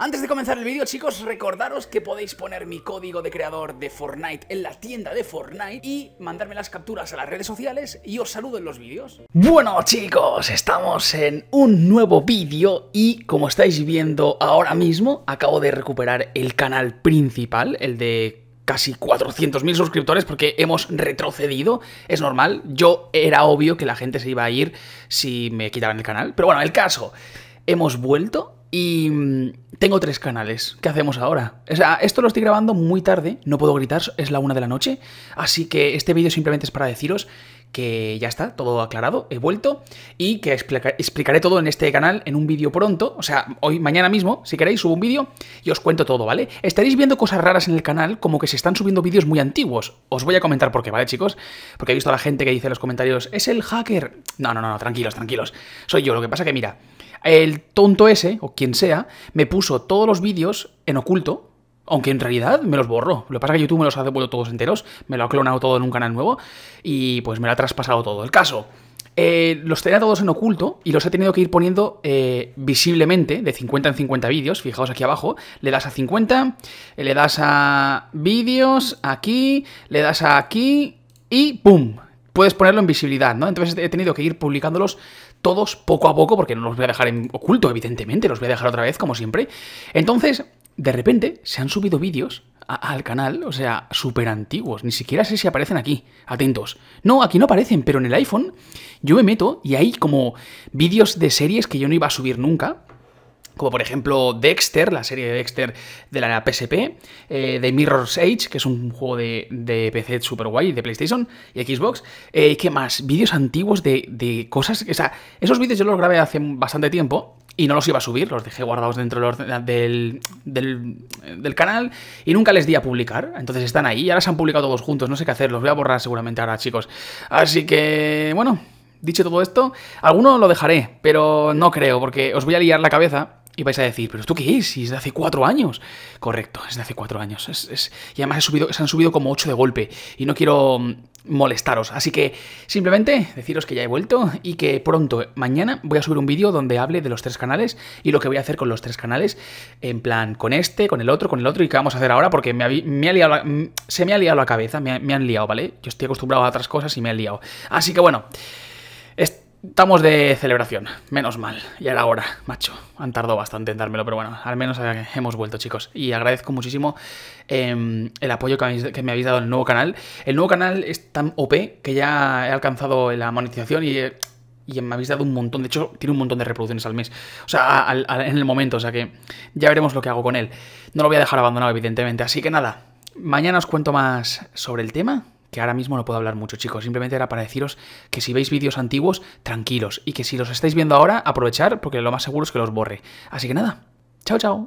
Antes de comenzar el vídeo, chicos, recordaros que podéis poner mi código de creador de Fortnite en la tienda de Fortnite y mandarme las capturas a las redes sociales y os saludo en los vídeos. Bueno, chicos, estamos en un nuevo vídeo y como estáis viendo ahora mismo, acabo de recuperar el canal principal, el de casi 400.000 suscriptores porque hemos retrocedido, es normal, yo era obvio que la gente se iba a ir si me quitaran el canal, pero bueno, el caso, hemos vuelto y mm, tengo tres canales. ¿Qué hacemos ahora? O sea, esto lo estoy grabando muy tarde, no puedo gritar, es la una de la noche. Así que este vídeo simplemente es para deciros que ya está, todo aclarado, he vuelto y que explicaré todo en este canal en un vídeo pronto, o sea, hoy, mañana mismo, si queréis, subo un vídeo y os cuento todo, ¿vale? Estaréis viendo cosas raras en el canal, como que se están subiendo vídeos muy antiguos. Os voy a comentar por qué, ¿vale, chicos? Porque he visto a la gente que dice en los comentarios, es el hacker. No, no, no, no tranquilos, tranquilos. Soy yo, lo que pasa que mira... El tonto ese, o quien sea, me puso todos los vídeos en oculto, aunque en realidad me los borró. Lo que pasa es que YouTube me los ha devuelto todos enteros, me lo ha clonado todo en un canal nuevo y pues me lo ha traspasado todo. El caso, eh, los tenía todos en oculto y los he tenido que ir poniendo eh, visiblemente de 50 en 50 vídeos. Fijaos aquí abajo, le das a 50, eh, le das a vídeos, aquí, le das a aquí y ¡pum! Puedes ponerlo en visibilidad, ¿no? Entonces he tenido que ir publicándolos todos poco a poco, porque no los voy a dejar en oculto, evidentemente, los voy a dejar otra vez, como siempre. Entonces, de repente, se han subido vídeos al canal, o sea, súper antiguos, ni siquiera sé si aparecen aquí, atentos. No, aquí no aparecen, pero en el iPhone yo me meto y hay como vídeos de series que yo no iba a subir nunca, como por ejemplo Dexter, la serie de Dexter de la PSP, eh, de Mirror's Edge, que es un juego de, PC super guay, de PlayStation y Xbox. y eh, ¿Qué más? Vídeos antiguos de, cosas. O sea, esos vídeos yo los grabé hace bastante tiempo y no los iba a subir, los dejé guardados dentro del, del, del, canal y nunca les di a publicar. Entonces están ahí y ahora se han publicado todos juntos, no sé qué hacer, los voy a borrar seguramente ahora, chicos. Así que, bueno, dicho todo esto, alguno lo dejaré, pero no creo, porque os voy a liar la cabeza y vais a decir, ¿pero ¿tú qué es? Y es de hace cuatro años. Correcto, es de hace cuatro años. Es, es... Y además he subido, se han subido como ocho de golpe. Y no quiero mm, molestaros. Así que simplemente deciros que ya he vuelto y que pronto, mañana, voy a subir un vídeo donde hable de los tres canales y lo que voy a hacer con los tres canales, en plan con este, con el otro, con el otro y qué vamos a hacer ahora porque me se me ha liado la cabeza, me, han liado, ¿vale? Yo estoy acostumbrado a otras cosas y me han liado. Así que bueno, Estamos de celebración, menos mal. Y ahora hora, macho. Han tardado bastante en dármelo, pero bueno, al menos hemos vuelto, chicos. Y agradezco muchísimo em, el apoyo que, me habéis dado en el nuevo canal. El nuevo canal es tan OP que ya he alcanzado la monetización y, y me habéis dado un montón. De hecho, tiene un montón de reproducciones al mes. O sea, en el momento, o sea que ya veremos lo que hago con él. No lo voy a dejar abandonado, evidentemente. Así que nada, mañana os cuento más sobre el tema que ahora mismo no puedo hablar mucho, chicos. Simplemente era para deciros que si veis vídeos antiguos, tranquilos. Y que si los estáis viendo ahora, aprovechar, porque lo más seguro es que los borre. Así que nada, chao, chao.